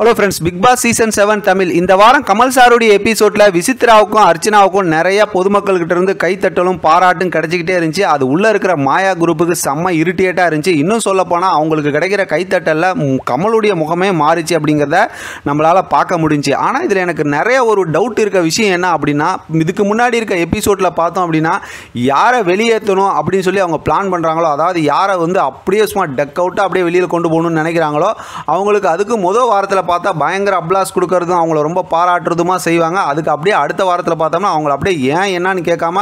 hello friends Bigg Boss season seven Tamil இந்த வாரம் கமல் சாருடைய எபிசோடில் விசித்ராவுக்கும் அர்ச்சனாவுக்கும் நிறைய பொதுமக்கள்கிட்ட இருந்து கைத்தட்டலும் பாராட்டும் கிடைச்சிக்கிட்டே இருந்துச்சு அது உள்ளே இருக்கிற மாயா குரூப்புக்கு செம்ம இரிட்டேட்டாக இருந்துச்சு இன்னும் சொல்லப்போனால் அவங்களுக்கு கிடைக்கிற கைத்தட்டலில் கமலுடைய முகமே மாறிச்சு அப்படிங்கிறத நம்மளால் பார்க்க முடிஞ்சு ஆனால் இதில் எனக்கு நிறைய ஒரு டவுட் இருக்க விஷயம் என்ன அப்படின்னா இதுக்கு முன்னாடி இருக்க எபிசோடில் பார்த்தோம் அப்படின்னா யாரை வெளியேற்றணும் அப்படின்னு சொல்லி அவங்க பிளான் பண்ணுறாங்களோ அதாவது யாரை வந்து அப்படியே சும்மா டக் அவுட்டாக அப்படியே வெளியில் கொண்டு போகணும்னு நினைக்கிறாங்களோ அவங்களுக்கு அதுக்கு முதல் வாரத்தில் பார்த்தா பயங்கர அப்ளாஸ் கொடுக்கறதும் அவங்கள ரொம்ப பாராட்டுறதுமா செய்வாங்க அதுக்கு அப்படியே அடுத்த வாரத்தில் பார்த்தோம்னா அவங்கள அப்படியே ஏன் என்னன்னு கேட்காம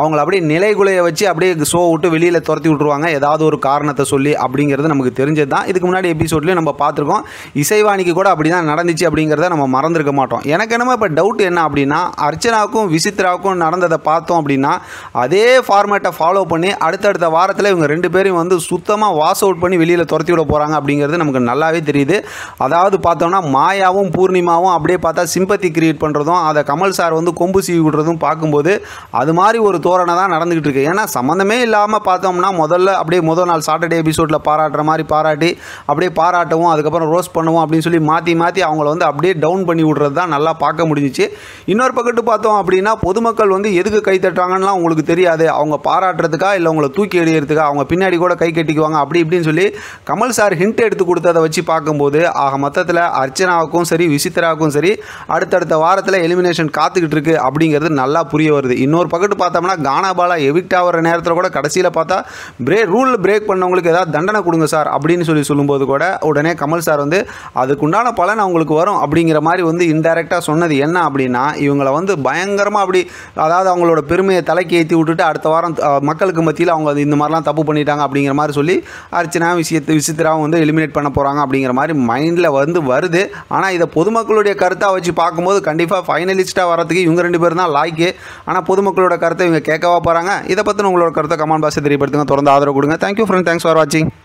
அவங்கள அப்படியே நிலைகுலையை வச்சு அப்படியே ஷோ விட்டு வெளியில் துரத்தி விட்ருவாங்க ஏதாவது ஒரு காரணத்தை சொல்லி அப்படிங்கிறது நமக்கு தெரிஞ்சது தான் இதுக்கு முன்னாடி எபிசோட்லேயும் நம்ம பார்த்துருக்கோம் இசைவாணிக்கு கூட அப்படி தான் நடந்துச்சு அப்படிங்கிறத நம்ம மறந்துருக்க மாட்டோம் எனக்கு என்னமோ இப்போ டவுட் என்ன அப்படின்னா அர்ச்சனாவுக்கும் விசித்ராவுக்கும் நடந்ததை பார்த்தோம் அப்படின்னா அதே ஃபார்மேட்டை ஃபாலோ பண்ணி அடுத்தடுத்த வாரத்தில் இவங்க ரெண்டு பேரும் வந்து சுத்தமாக வாஷ் அவுட் பண்ணி வெளியில் துரத்தி விட போகிறாங்க அப்படிங்கிறது நமக்கு நல்லாவே தெரியுது அதாவது பார்த்தோம் பார்த்தோம்னா மாயாவும் பூர்ணிமாவும் அப்படியே பார்த்தா சிம்பத்தி கிரியேட் பண்ணுறதும் அதை கமல் சார் வந்து கொம்பு சீவி விடுறதும் பார்க்கும்போது அது மாதிரி ஒரு தோரணை தான் நடந்துகிட்டு இருக்கு ஏன்னா சம்மந்தமே இல்லாமல் பார்த்தோம்னா முதல்ல அப்படியே முதல் நாள் சாட்டர்டே எபிசோடில் பாராட்டுற மாதிரி பாராட்டி அப்படியே பாராட்டவும் அதுக்கப்புறம் ரோஸ் பண்ணுவோம் அப்படின்னு சொல்லி மாற்றி மாற்றி அவங்கள வந்து அப்படியே டவுன் பண்ணி விடுறது தான் நல்லா பார்க்க முடிஞ்சிச்சு இன்னொரு பக்கத்து பார்த்தோம் அப்படின்னா பொதுமக்கள் வந்து எதுக்கு கை தட்டுறாங்கன்னா உங்களுக்கு தெரியாது அவங்க பாராட்டுறதுக்கா இல்லை உங்களை தூக்கி எறியறதுக்கா அவங்க பின்னாடி கூட கை கட்டிக்குவாங்க அப்படி இப்படின்னு சொல்லி கமல் சார் ஹிண்ட் எடுத்து கொடுத்ததை வச்சு பார்க்கும்போது ஆக மொத்தத்தில் அர்ச்சனாவுக்கும் சரி விசித்ராவுக்கும் சரி அடுத்தடுத்த வாரத்தில் எலிமினேஷன் காத்துக்கிட்டு இருக்கு அப்படிங்கிறது நல்லா புரிய வருது இன்னொரு பக்கத்து பார்த்தோம்னா கானாபாலா எவிக்ட் ஆகிற நேரத்தில் கூட கடைசியில் பார்த்தா பிரே ரூல் பிரேக் பண்ணவங்களுக்கு ஏதாவது தண்டனை கொடுங்க சார் அப்படின்னு சொல்லி சொல்லும்போது கூட உடனே கமல் சார் வந்து அதுக்குண்டான பலன் அவங்களுக்கு வரும் அப்படிங்கிற மாதிரி வந்து இன்டைரக்டாக சொன்னது என்ன அப்படின்னா இவங்களை வந்து பயங்கரமாக அப்படி அதாவது அவங்களோட பெருமையை தலைக்கு ஏற்றி விட்டுட்டு அடுத்த வாரம் மக்களுக்கு மத்தியில் அவங்க இந்த மாதிரிலாம் தப்பு பண்ணிட்டாங்க அப்படிங்கிற மாதிரி சொல்லி அர்ச்சனா விஷயத்தை விசித்திராவும் வந்து எலிமினேட் பண்ண போகிறாங்க அப்படிங்கிற மாதிரி மைண்டில் வந்து வருது வருது ஆனால் இதை பொதுமக்களுடைய கருத்தாக வச்சு பார்க்கும்போது கண்டிப்பாக ஃபைனலிஸ்ட்டாக வரதுக்கு இவங்க ரெண்டு பேரும் தான் லாய்க்கு ஆனால் பொதுமக்களோட கருத்தை இவங்க கேட்கவா போகிறாங்க இதை பற்றின உங்களோட கருத்தை கமெண்ட் பாக்ஸை தெரியப்படுத்துங்க தொடர்ந்து ஆதரவு கொடுங்க தேங்க்யூ ஃப்ரெண்ட் தேங்க்ஸ் ஃபார் வாட்சிங்